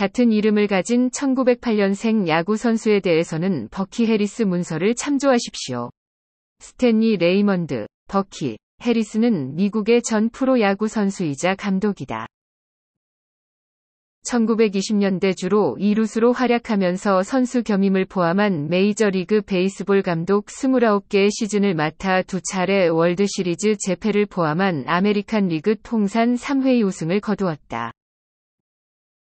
같은 이름을 가진 1908년생 야구 선수에 대해서는 버키 해리스 문서를 참조하십시오. 스탠리 레이먼드, 버키, 해리스는 미국의 전 프로야구 선수이자 감독이다. 1920년대 주로 이루수로 활약하면서 선수 겸임을 포함한 메이저리그 베이스볼 감독 29개의 시즌을 맡아 두 차례 월드시리즈 재패를 포함한 아메리칸 리그 통산 3회 우승을 거두었다.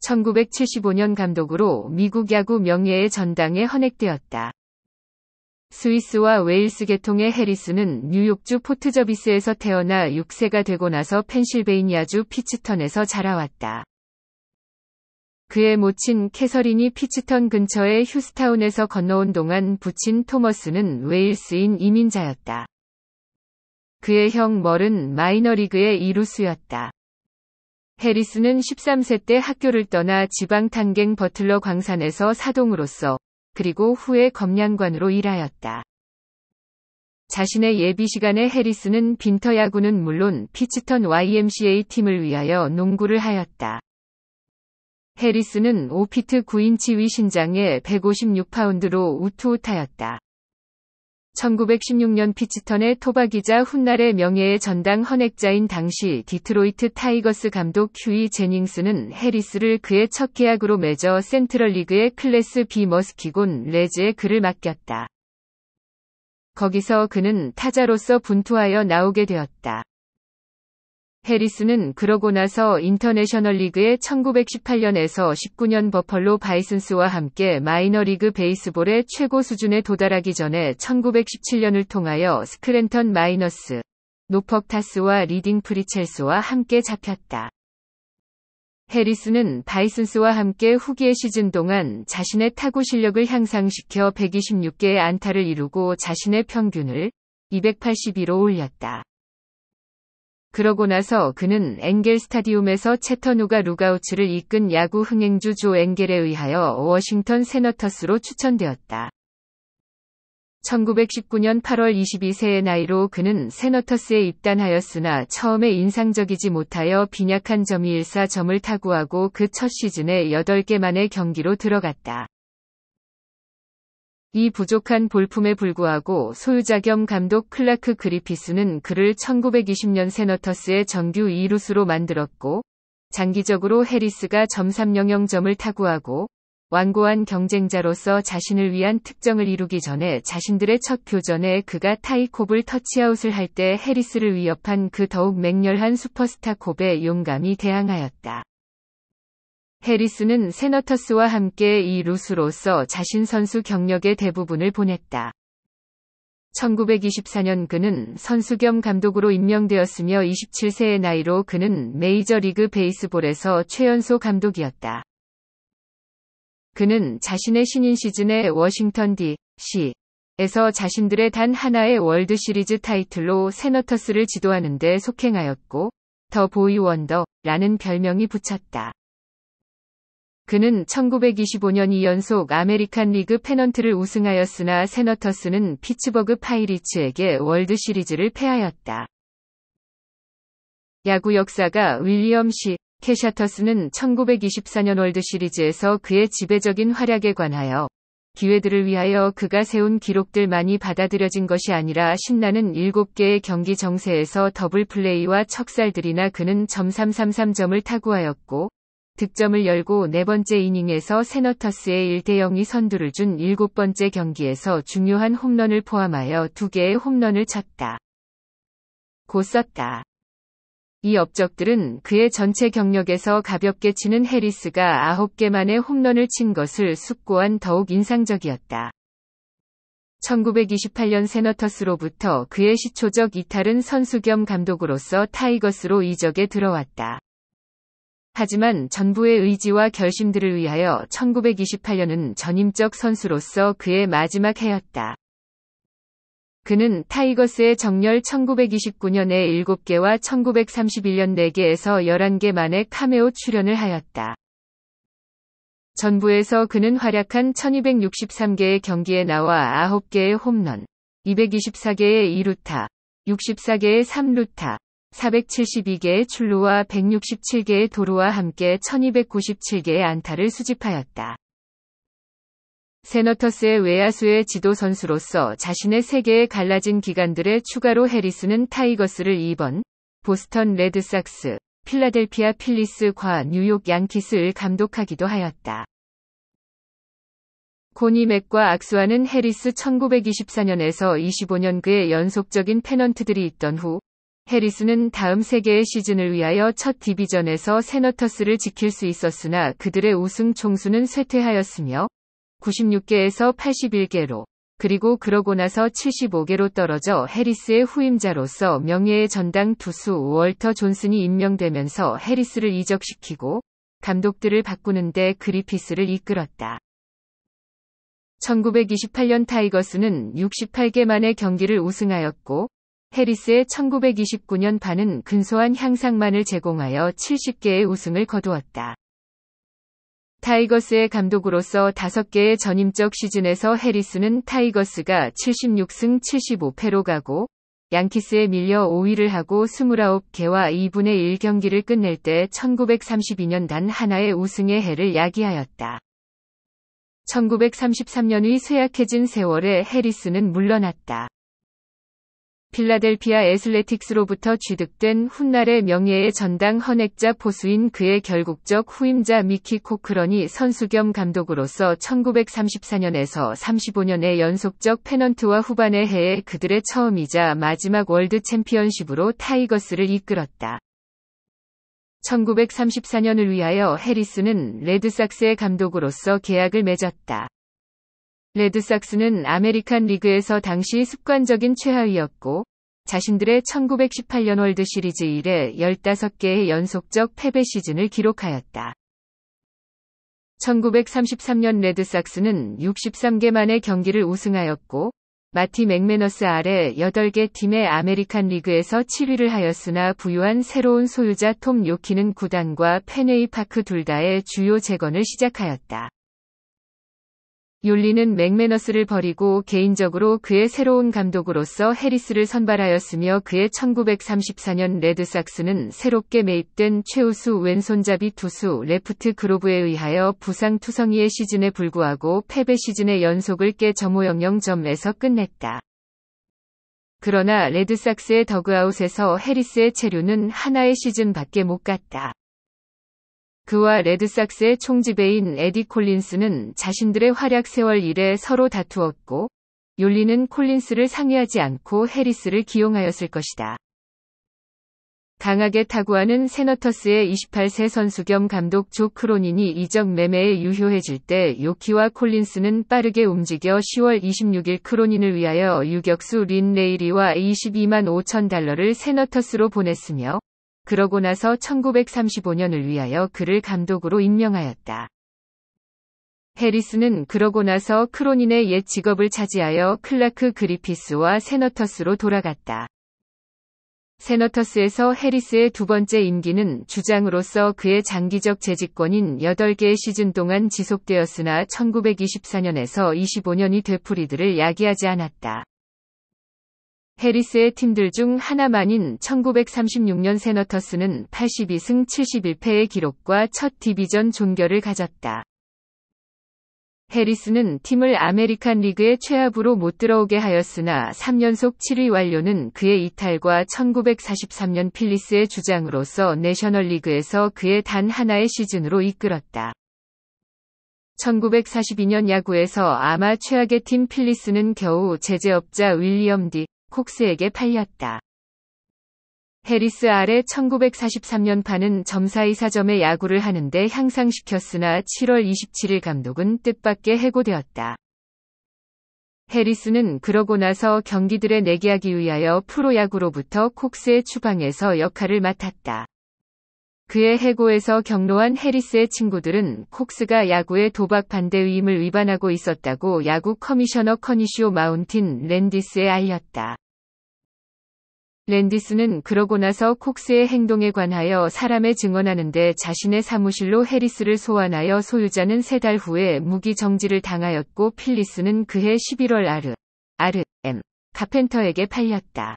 1975년 감독으로 미국 야구 명예의 전당에 헌액되었다. 스위스와 웨일스 계통의 해리스는 뉴욕주 포트저비스에서 태어나 6세가 되고 나서 펜실베이니아주 피츠턴에서 자라왔다. 그의 모친 캐서린이 피츠턴 근처의 휴스타운에서 건너온 동안 부친 토머스는 웨일스인 이민자였다. 그의 형 멀은 마이너리그의 이루수였다. 해리스는 13세 때 학교를 떠나 지방 탄갱 버틀러 광산에서 사동으로서 그리고 후에 검량관으로 일하였다. 자신의 예비 시간에 해리스는 빈터 야구는 물론 피치턴 YMCA 팀을 위하여 농구를 하였다. 해리스는 5피트 9인치 위 신장에 156파운드로 우투우타였다. 1916년 피치턴의 토박이자 훗날의 명예의 전당 헌액자인 당시 디트로이트 타이거스 감독 큐이 제닝스는 해리스를 그의 첫 계약으로 맺어 센트럴 리그의 클래스 B 머스키곤 레즈의 그를 맡겼다. 거기서 그는 타자로서 분투하여 나오게 되었다. 해리스는 그러고 나서 인터내셔널 리그의 1918년에서 19년 버펄로 바이슨스와 함께 마이너리그 베이스볼의 최고 수준에 도달하기 전에 1917년을 통하여 스크랜턴 마이너스, 노퍽 타스와 리딩 프리첼스와 함께 잡혔다. 해리스는 바이슨스와 함께 후기의 시즌 동안 자신의 타구 실력을 향상시켜 126개의 안타를 이루고 자신의 평균을 2 8 1로 올렸다. 그러고 나서 그는 앵겔 스타디움에서 채터누가 루가우츠를 이끈 야구 흥행주 조앵겔에 의하여 워싱턴 세너터스로 추천되었다. 1919년 8월 22세의 나이로 그는 세너터스에 입단하였으나 처음에 인상적이지 못하여 빈약한 점이 일사점을 타구하고 그 첫 시즌에 8개 만의 경기로 들어갔다. 이 부족한 볼품에 불구하고 소유자 겸 감독 클라크 그리피스는 그를 1920년 세너터스의 정규 2루수로 만들었고 장기적으로 해리스가 점3영영점을 타구하고 완고한 경쟁자로서 자신을 위한 특정을 이루기 전에 자신들의 첫 교전에 그가 타이 콥을 터치아웃을 할 때 해리스를 위협한 그 더욱 맹렬한 슈퍼스타 콥의 용감히 대항하였다. 해리스는 세너터스와 함께 이 루스로서 자신 선수 경력의 대부분을 보냈다. 1924년 그는 선수 겸 감독으로 임명되었으며 27세의 나이로 그는 메이저리그 베이스볼에서 최연소 감독이었다. 그는 자신의 신인 시즌에 워싱턴 D.C. 에서 자신들의 단 하나의 월드 시리즈 타이틀로 세너터스를 지도하는데 속행하였고 더 보이 원더라는 별명이 붙였다. 그는 1925년 2연속 아메리칸 리그 페넌트를 우승하였으나 세너터스는 피츠버그 파이리츠에게 월드 시리즈를 패하였다. 야구 역사가 윌리엄 시 캐샤터스는 1924년 월드 시리즈에서 그의 지배적인 활약에 관하여 기회들을 위하여 그가 세운 기록들만이 받아들여진 것이 아니라 신나는 7개의 경기 정세에서 더블 플레이와 척살들이나 그는 점 .333점을 타구하였고 득점을 열고 네 번째 이닝에서 세너터스의 1대 0이 선두를 준 일곱 번째 경기에서 중요한 홈런을 포함하여 두 개의 홈런을 쳤다. 고 썼다. 이 업적들은 그의 전체 경력에서 가볍게 치는 해리스가 아홉 개만의 홈런을 친 것을 숙고한 더욱 인상적이었다. 1928년 세너터스로부터 그의 시초적 이탈은 선수 겸 감독으로서 타이거스로 이적에 들어왔다. 하지만 전부의 의지와 결심들을 위하여 1928년은 전임적 선수로서 그의 마지막 해였다. 그는 타이거스의 정렬 1929년에 7개와 1931년 4개에서 11개 만에 카메오 출연을 하였다. 전부에서 그는 활약한 1263개의 경기에 나와 9개의 홈런, 224개의 2루타, 64개의 3루타, 472개의 출루와 167개의 도루와 함께 1297개의 안타를 수집하였다. 세너터스의 외야수의 지도 선수로서 자신의 세계에 갈라진 기간들의 추가로 해리스는 타이거스를 2번, 보스턴 레드삭스, 필라델피아 필리스과 뉴욕 양키스를 감독하기도 하였다. 고니 맥과 악수하는 해리스 1924년에서 25년 그의 연속적인 패넌트들이 있던 후 해리스는 다음 세계의 시즌을 위하여 첫 디비전에서 세너터스를 지킬 수 있었으나 그들의 우승 총수는 쇠퇴하였으며 96개에서 81개로 그리고 그러고 나서 75개로 떨어져 해리스의 후임자로서 명예의 전당 투수 월터 존슨이 임명되면서 해리스를 이적시키고 감독들을 바꾸는데 그리피스를 이끌었다. 1928년 타이거스는 68개 만의 경기를 우승하였고 해리스의 1929년 판은 근소한 향상만을 제공하여 70개의 우승을 거두었다. 타이거스의 감독으로서 5개의 전임적 시즌에서 해리스는 타이거스가 76승 75패로 가고 양키스에 밀려 5위를 하고 29개와 2분의 1경기를 끝낼 때 1932년 단 하나의 우승의 해를 야기하였다. 1933년의 쇠약해진 세월에 해리스는 물러났다. 필라델피아 애슬레틱스로부터 취득된 훗날의 명예의 전당 헌액자 포수인 그의 결국적 후임자 미키 코크런이 선수 겸 감독으로서 1934년에서 35년의 연속적 패넌트와 후반의 해에 그들의 처음이자 마지막 월드 챔피언십으로 타이거스를 이끌었다. 1934년을 위하여 해리스는 레드삭스의 감독으로서 계약을 맺었다. 레드삭스는 아메리칸 리그에서 당시 습관적인 최하위였고 자신들의 1918년 월드 시리즈 이래 15개의 연속적 패배 시즌을 기록하였다. 1933년 레드삭스는 63개 만의 경기를 우승하였고 마티 맥메너스 아래 8개 팀의 아메리칸 리그에서 7위를 하였으나 부유한 새로운 소유자 톰 요키는 구단과 페네이 파크 둘 다의 주요 재건을 시작하였다. 율리는 맥메너스를 버리고 개인적으로 그의 새로운 감독으로서 해리스를 선발하였으며 그의 1934년 레드삭스는 새롭게 매입된 최우수 왼손잡이 투수 레프트 그로브에 의하여 부상 투성이의 시즌에 불구하고 패배 시즌의 연속을 깨 점호영영점에서 끝냈다. 그러나 레드삭스의 더그아웃에서 해리스의 체류는 하나의 시즌 밖에 못 갔다. 그와 레드삭스의 총지배인 에디 콜린스는 자신들의 활약 세월 이래 서로 다투었고 율리는 콜린스를 상의하지 않고 해리스를 기용하였을 것이다. 강하게 타구하는 세너터스의 28세 선수 겸 감독 조 크로닌이 이적 매매에 유효해질 때 요키와 콜린스는 빠르게 움직여 10월 26일 크로닌을 위하여 유격수 린 레이리와 22만 5천 달러를 세너터스로 보냈으며 그러고 나서 1935년을 위하여 그를 감독으로 임명하였다. 해리스는 그러고 나서 크로닌의 옛 직업을 차지하여 클라크 그리피스와 세너터스로 돌아갔다. 세너터스에서 해리스의 두 번째 임기는 주장으로서 그의 장기적 재직권인 8개의 시즌 동안 지속되었으나 1924년에서 25년이 되풀이들을 야기하지 않았다. 해리스의 팀들 중 하나만인 1936년 세너터스는 82승 71패의 기록과 첫 디비전 종결을 가졌다. 해리스는 팀을 아메리칸 리그의 최하부로 못 들어오게 하였으나 3연속 7위 완료는 그의 이탈과 1943년 필리스의 주장으로서 내셔널 리그에서 그의 단 하나의 시즌으로 이끌었다. 1942년 야구에서 아마 최악의 팀 필리스는 겨우 제재업자 윌리엄 디. 콕스에게 팔렸다. 해리스 아래 1943년 판은 점사이사점의 야구를 하는데 향상시켰으나 7월 27일 감독은 뜻밖의 해고되었다. 해리스는 그러고 나서 경기들의 내기하기 위하여 프로야구로부터 콕스의 추방에서 역할을 맡았다. 그의 해고에서 경로한 해리스의 친구들은 콕스가 야구의 도박 반대 의임을 위반하고 있었다고 야구 커미셔너 커니쇼 마운틴 랜디스에 알렸다. 랜디스는 그러고 나서 콕스의 행동에 관하여 사람의 증언하는데 자신의 사무실로 해리스를 소환하여 소유자는 세 달 후에 무기 정지를 당하였고 필리스는 그해 11월 아르, 아르, 엠, 카펜터에게 팔렸다.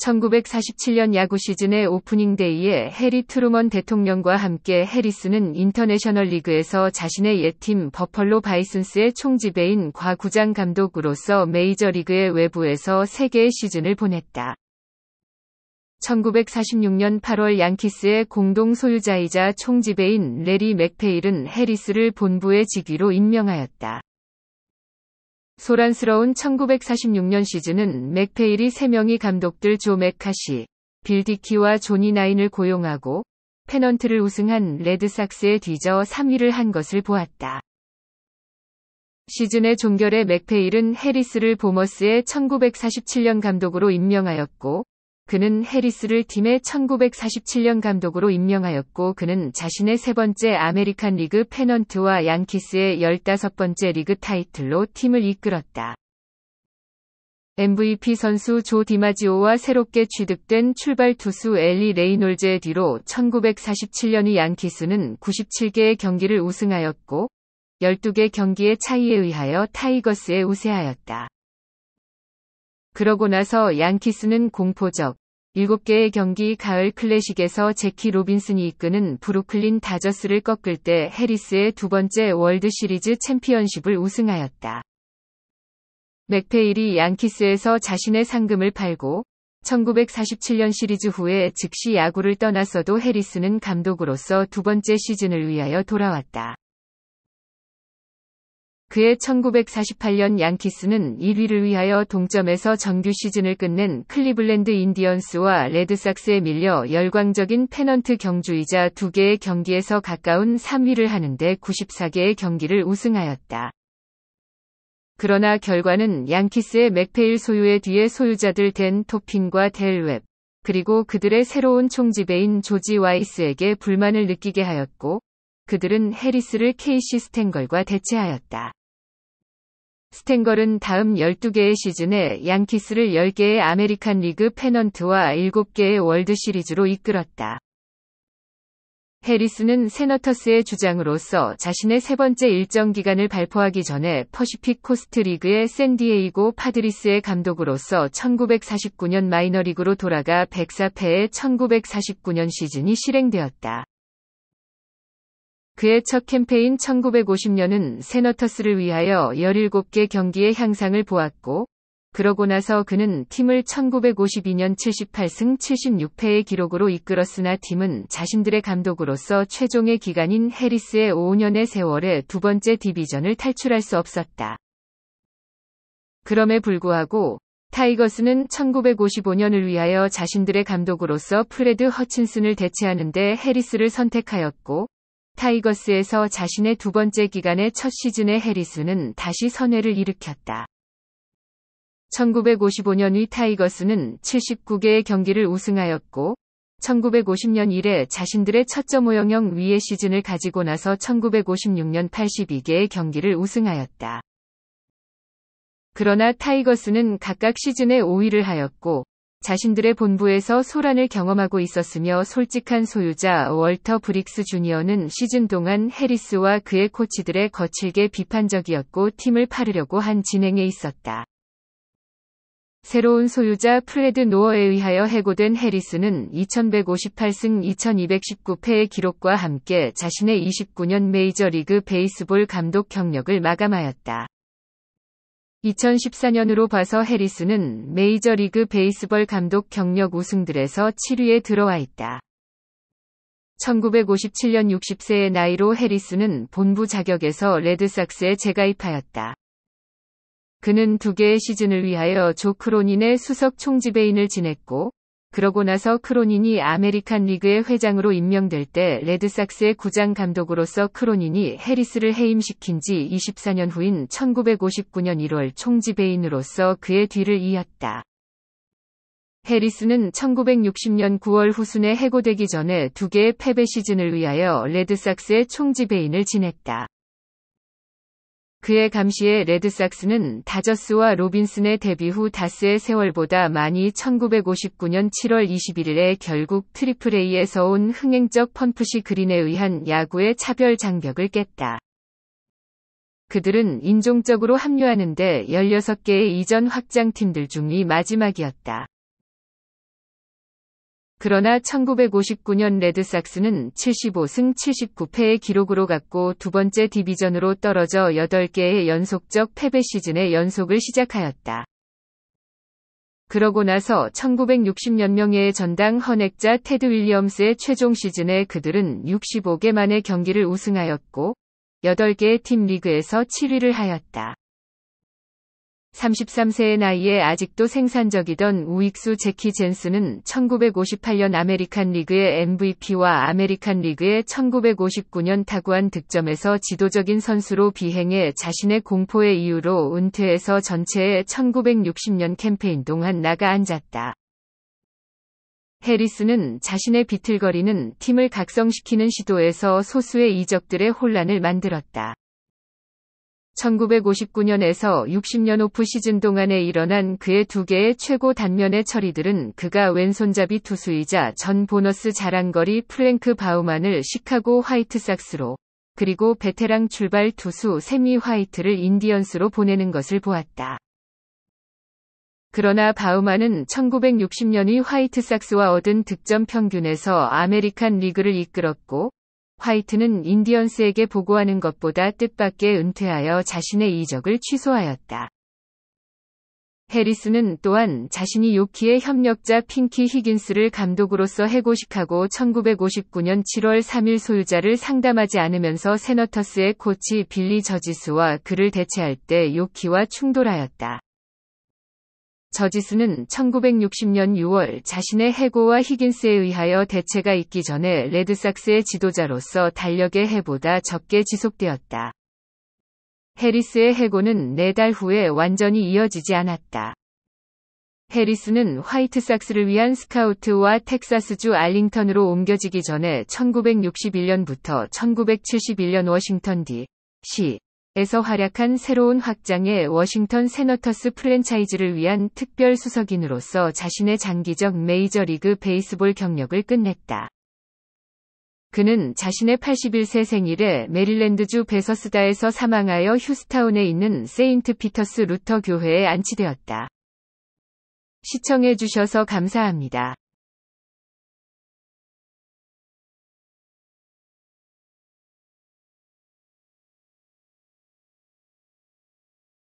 1947년 야구 시즌의 오프닝 데이에 해리 트루먼 대통령과 함께 해리스는 인터내셔널 리그에서 자신의 옛 팀 버펄로 바이슨스의 총지배인 과 구장 감독으로서 메이저리그의 외부에서 3개의 시즌을 보냈다. 1946년 8월 양키스의 공동 소유자이자 총지배인 레리 맥페일은 해리스를 본부의 직위로 임명하였다. 소란스러운 1946년 시즌은 맥페일이 3명의 감독들 조 맥카시, 빌디키와 조니 나인을 고용하고 페넌트를 우승한 레드삭스에 뒤져 3위를 한 것을 보았다. 시즌의 종결에 맥페일은 해리스를 보머스의 1947년 감독으로 임명하였고 그는 해리스를 팀의 1947년 감독으로 임명하였고 그는 자신의 세 번째 아메리칸 리그 페넌트와 양키스의 15번째 리그 타이틀로 팀을 이끌었다. MVP 선수 조 디마지오와 새롭게 취득된 출발 투수 엘리 레이놀즈의 뒤로 1947년의 양키스는 97개의 경기를 우승하였고 12개 경기의 차이에 의하여 타이거스에 우세하였다. 그러고 나서 양키스는 공포적, 7개의 경기 가을 클래식에서 제키 로빈슨이 이끄는 브루클린 다저스를 꺾을 때 해리스의 두 번째 월드 시리즈 챔피언십을 우승하였다. 맥페일이 양키스에서 자신의 상금을 팔고 1947년 시리즈 후에 즉시 야구를 떠났어도 해리스는 감독으로서 두 번째 시즌을 위하여 돌아왔다. 그의 1948년 양키스는 1위를 위하여 동점에서 정규 시즌을 끝낸 클리블랜드 인디언스와 레드삭스에 밀려 열광적인 패넌트 경주이자 두개의 경기에서 가까운 3위를 하는데 94개의 경기를 우승하였다. 그러나 결과는 양키스의 맥페일 소유의 뒤에 소유자들 된 토핀과 델웹, 그리고 그들의 새로운 총지배인 조지 와이스에게 불만을 느끼게 하였고, 그들은 해리스를 케이시 스탠걸과 대체하였다. 스탠걸은 다음 12개의 시즌에 양키스를 10개의 아메리칸 리그 패넌트와 7개의 월드 시리즈로 이끌었다. 해리스는 세너터스의 주장으로서 자신의 세 번째 일정 기간을 발표하기 전에 퍼시픽 코스트 리그의 샌디에이고 파드리스의 감독으로서 1949년 마이너리그로 돌아가 104패의 1949년 시즌이 실행되었다. 그의 첫 캠페인 1950년은 세너터스를 위하여 17개 경기의 향상을 보았고, 그러고 나서 그는 팀을 1952년 78승 76패의 기록으로 이끌었으나 팀은 자신들의 감독으로서 최종의 기간인 해리스의 5년의 세월에 두 번째 디비전을 탈출할 수 없었다. 그럼에 불구하고 타이거스는 1955년을 위하여 자신들의 감독으로서 프레드 허친슨을 대체하는데 해리스를 선택하였고 타이거스에서 자신의 두 번째 기간의 첫시즌의 해리스는 다시 선회를 일으켰다. 1955년 이 타이거스는 79개의 경기를 우승하였고, 1950년 이래 자신들의 첫점 5영영 위의 시즌을 가지고 나서 1956년 82개의 경기를 우승하였다. 그러나 타이거스는 각각 시즌에 5위를 하였고, 자신들의 본부에서 소란을 경험하고 있었으며 솔직한 소유자 월터 브릭스 주니어는 시즌 동안 해리스와 그의 코치들의 거칠게 비판적이었고 팀을 팔으려고한 진행에 있었다. 새로운 소유자 플레드 노어에 의하여 해고된 해리스는 2158승 2219패의 기록과 함께 자신의 29년 메이저리그 베이스볼 감독 경력을 마감하였다. 2014년으로 봐서 해리스는 메이저리그 베이스볼 감독 경력 우승들에서 7위에 들어와 있다. 1957년 60세의 나이로 해리스는 본부 자격에서 레드삭스에 재가입하였다. 그는 두 개의 시즌을 위하여 조 크로닌의 수석 총지배인을 지냈고 그러고 나서 크로닌이 아메리칸 리그의 회장으로 임명될 때 레드삭스의 구장 감독으로서 크로닌이 해리스를 해임시킨 지 24년 후인 1959년 1월 총지배인으로서 그의 뒤를 이었다. 해리스는 1960년 9월 후순에 해고되기 전에 두 개의 패배 시즌을 위하여 레드삭스의 총지배인을 지냈다. 그의 감시에 레드삭스는 다저스와 로빈슨의 데뷔 후 다스의 세월보다 많이 1959년 7월 21일에 결국 트리플 A에서 온 흥행적 펀프시 그린에 의한 야구의 차별 장벽을 깼다. 그들은 인종적으로 합류하는데 16개의 이전 확장팀들 중이 마지막이었다. 그러나 1959년 레드삭스는 75승 79패의 기록으로 갔고두 번째 디비전으로 떨어져 8개의 연속적 패배 시즌의 연속을 시작하였다. 그러고 나서 1960년 명예의 전당 헌액자 테드 윌리엄스의 최종 시즌에 그들은 65개 만의 경기를 우승하였고 8개의 팀 리그에서 7위를 하였다. 33세의 나이에 아직도 생산적이던 우익수 제키 젠스는 1958년 아메리칸 리그의 MVP와 아메리칸 리그의 1959년 타구한 득점에서 지도적인 선수로 비행해 자신의 공포의 이유로 은퇴해서 전체의 1960년 캠페인 동안 나가 앉았다. 해리스는 자신의 비틀거리는 팀을 각성시키는 시도에서 소수의 이적들의 혼란을 만들었다. 1959년에서 60년 오프 시즌 동안에 일어난 그의 두 개의 최고 단면의 처리들은 그가 왼손잡이 투수이자 전 보너스 자랑거리 프랭크 바우만을 시카고 화이트삭스로 그리고 베테랑 출발 투수 세미 화이트를 인디언스로 보내는 것을 보았다. 그러나 바우만은 1960년의 화이트삭스와 얻은 득점 평균에서 아메리칸 리그를 이끌었고 화이트는 인디언스에게 보고하는 것보다 뜻밖의 은퇴하여 자신의 이적을 취소하였다. 해리스는 또한 자신이 요키의 협력자 핑키 히긴스를 감독으로서 해고식하고 1959년 7월 3일 소유자를 상담하지 않으면서 세너터스의 코치 빌리 저지스와 그를 대체할 때 요키와 충돌하였다. 저지스는 1960년 6월 자신의 해고와 히긴스에 의하여 대체가 있기 전에 레드삭스의 지도자로서 달력의 해보다 적게 지속되었다. 해리스의 해고는 4달 후에 완전히 이어지지 않았다. 해리스는 화이트삭스를 위한 스카우트와 텍사스주 알링턴으로 옮겨지기 전에 1961년부터 1971년 워싱턴 D. 시 에서 활약한 새로운 확장의 워싱턴 세너터스 프랜차이즈를 위한 특별 수석인으로서 자신의 장기적 메이저리그 베이스볼 경력을 끝냈다. 그는 자신의 81세 생일에 메릴랜드주 베서스다에서 사망하여 휴스타운에 있는 세인트 피터스 루터 교회에 안치되었다. 시청해주셔서 감사합니다.